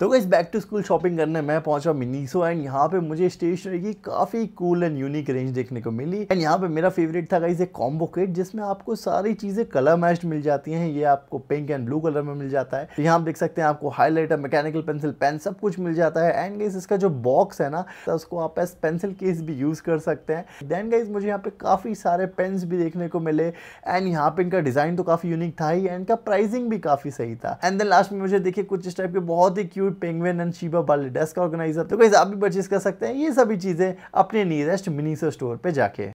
तो गई back to school shopping करने मैं पहुंचा मिनीसो एंड यहाँ पे मुझे स्टेशनरी की काफ़ी कूल एंड यूनिक रेंज देखने को मिली एंड यहाँ पे मेरा फेवरेट था गाइज एक कॉम्बो किट जिसमें आपको सारी चीज़ें कलर मैच्ड मिल जाती हैं ये आपको पिंक एंड ब्लू कलर में मिल जाता है तो यहाँ आप देख सकते हैं आपको हाईलाइटर मैकेनिकल पेंसिल पेन सब कुछ मिल जाता है एंड गाइज इसका जो बॉक्स है ना तो उसको आप एस पेंसिल केस भी यूज़ कर सकते हैं देन गाइज मुझे यहाँ पे काफ़ी सारे पेन्स भी देखने को मिले एंड यहाँ पे इनका डिज़ाइन तो काफ़ी यूनिक था ही एंड का प्राइसिंग भी काफ़ी सही था एंड देन लास्ट में मुझे देखिए कुछ इस टाइप के बहुत ही क्यूट पेंगविन एंड शिबा बाली डेस्क ऑर्गेनाइजर तो कैसे आप भी परचेज कर सकते हैं ये सभी चीज़ें अपने नियरेस्ट मिनीसो स्टोर पर जाके